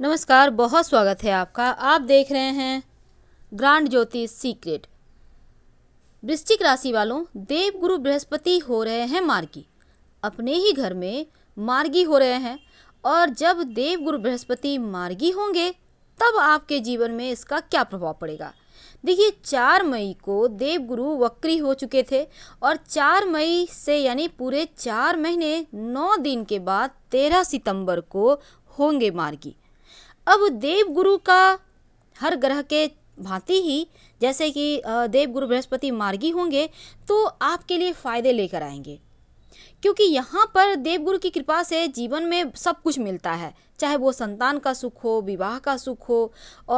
नमस्कार बहुत स्वागत है आपका आप देख रहे हैं ग्रांड ज्योति सीक्रेट वृश्चिक राशि वालों देव गुरु बृहस्पति हो रहे हैं मार्गी अपने ही घर में मार्गी हो रहे हैं और जब देव गुरु बृहस्पति मार्गी होंगे तब आपके जीवन में इसका क्या प्रभाव पड़ेगा देखिए चार मई को देव गुरु वक्री हो चुके थे और चार मई से यानी पूरे चार महीने नौ दिन के बाद तेरह सितंबर को होंगे मार्गी अब देवगुरु का हर ग्रह के भांति ही जैसे कि देवगुरु बृहस्पति मार्गी होंगे तो आपके लिए फ़ायदे लेकर आएंगे क्योंकि यहाँ पर देवगुरु की कृपा से जीवन में सब कुछ मिलता है चाहे वो संतान का सुख हो विवाह का सुख हो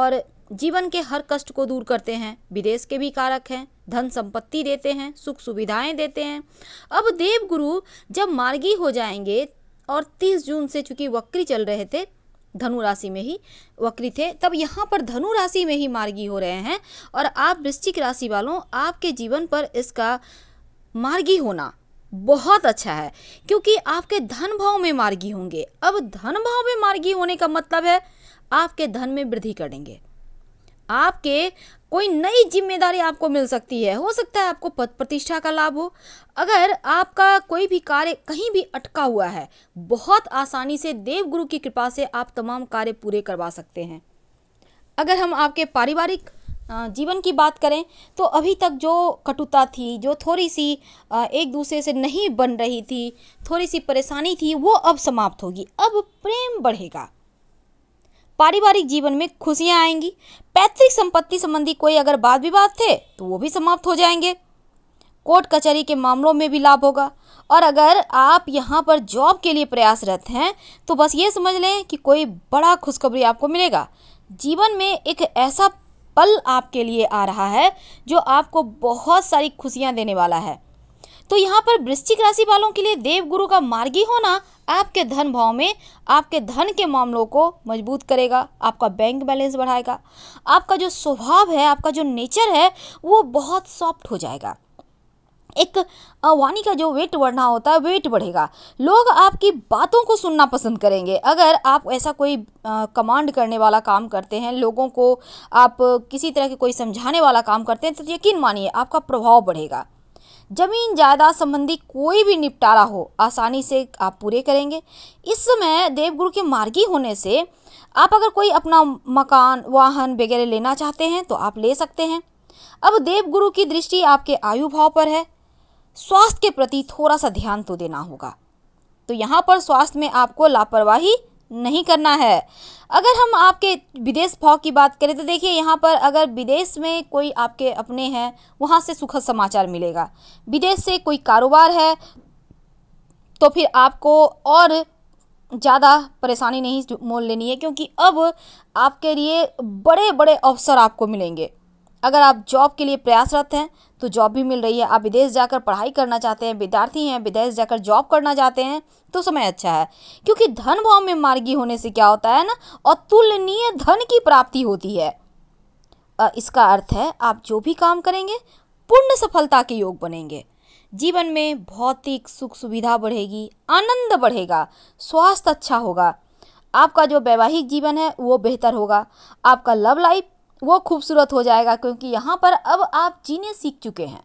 और जीवन के हर कष्ट को दूर करते हैं विदेश के भी कारक हैं धन संपत्ति देते हैं सुख सुविधाएं देते हैं अब देवगुरु जब मार्गी हो जाएंगे और 30 जून से चूंकि वक्री चल रहे थे धनु राशि में ही वक्री थे तब यहाँ पर धनु राशि में ही मार्गी हो रहे हैं और आप वृश्चिक राशि वालों आपके जीवन पर इसका मार्गी होना बहुत अच्छा है क्योंकि आपके धन भाव में मार्गी होंगे अब धन भाव में मार्गी होने का मतलब है आपके धन में वृद्धि करेंगे आपके कोई नई जिम्मेदारी आपको मिल सकती है हो सकता है आपको पद प्रतिष्ठा का लाभ हो अगर आपका कोई भी कार्य कहीं भी अटका हुआ है बहुत आसानी से देवगुरु की कृपा से आप तमाम कार्य पूरे करवा सकते हैं अगर हम आपके पारिवारिक जीवन की बात करें तो अभी तक जो कटुता थी जो थोड़ी सी एक दूसरे से नहीं बन रही थी थोड़ी सी परेशानी थी वो अब समाप्त होगी अब प्रेम बढ़ेगा पारिवारिक जीवन में खुशियाँ आएंगी पैतृक संपत्ति संबंधी कोई अगर वाद विवाद थे तो वो भी समाप्त हो जाएंगे कोर्ट कचहरी के मामलों में भी लाभ होगा और अगर आप यहाँ पर जॉब के लिए प्रयासरत हैं तो बस ये समझ लें कि कोई बड़ा खुशखबरी आपको मिलेगा जीवन में एक ऐसा पल आपके लिए आ रहा है जो आपको बहुत सारी खुशियाँ देने वाला है तो यहाँ पर वृश्चिक राशि वालों के लिए देवगुरु का मार्गी होना आपके धन भाव में आपके धन के मामलों को मजबूत करेगा आपका बैंक बैलेंस बढ़ाएगा आपका जो स्वभाव है आपका जो नेचर है वो बहुत सॉफ्ट हो जाएगा एक वाणी का जो वेट बढ़ना होता है वेट बढ़ेगा लोग आपकी बातों को सुनना पसंद करेंगे अगर आप ऐसा कोई आ, कमांड करने वाला काम करते हैं लोगों को आप किसी तरह के कोई समझाने वाला काम करते हैं तो यकीन मानिए आपका प्रभाव बढ़ेगा ज़मीन जायदाद संबंधी कोई भी निपटारा हो आसानी से आप पूरे करेंगे इस समय देवगुरु के मार्गी होने से आप अगर कोई अपना मकान वाहन वगैरह लेना चाहते हैं तो आप ले सकते हैं अब देवगुरु की दृष्टि आपके आयु भाव पर है स्वास्थ्य के प्रति थोड़ा सा ध्यान तो देना होगा तो यहाँ पर स्वास्थ्य में आपको लापरवाही नहीं करना है अगर हम आपके विदेश भाव की बात करें तो देखिए यहाँ पर अगर विदेश में कोई आपके अपने हैं वहाँ से सुखद समाचार मिलेगा विदेश से कोई कारोबार है तो फिर आपको और ज़्यादा परेशानी नहीं मोल लेनी है क्योंकि अब आपके लिए बड़े बड़े अवसर आपको मिलेंगे अगर आप जॉब के लिए प्रयासरत हैं तो जॉब भी मिल रही है आप विदेश जाकर पढ़ाई करना चाहते हैं विद्यार्थी हैं विदेश जाकर जॉब करना चाहते हैं तो समय अच्छा है क्योंकि धन भाव में मार्गी होने से क्या होता है ना अतुलनीय धन की प्राप्ति होती है इसका अर्थ है आप जो भी काम करेंगे पूर्ण सफलता के योग बनेंगे जीवन में भौतिक सुख सुविधा बढ़ेगी आनंद बढ़ेगा स्वास्थ्य अच्छा होगा आपका जो वैवाहिक जीवन है वो बेहतर होगा आपका लव लाइफ वो खूबसूरत हो जाएगा क्योंकि यहाँ पर अब आप जीने सीख चुके हैं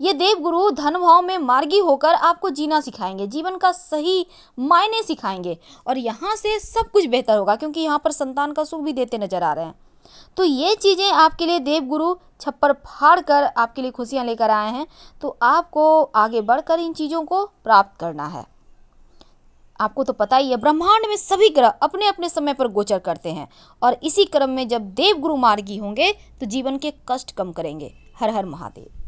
ये देवगुरु धनभाव में मार्गी होकर आपको जीना सिखाएंगे जीवन का सही मायने सिखाएंगे और यहाँ से सब कुछ बेहतर होगा क्योंकि यहाँ पर संतान का सुख भी देते नजर आ रहे हैं तो ये चीज़ें आपके लिए देवगुरु छप्पर फाड़ कर आपके लिए खुशियाँ लेकर आए हैं तो आपको आगे बढ़कर इन चीज़ों को प्राप्त करना है आपको तो पता ही है ब्रह्मांड में सभी ग्रह अपने अपने समय पर गोचर करते हैं और इसी क्रम में जब देवगुरु मार्गी होंगे तो जीवन के कष्ट कम करेंगे हर हर महादेव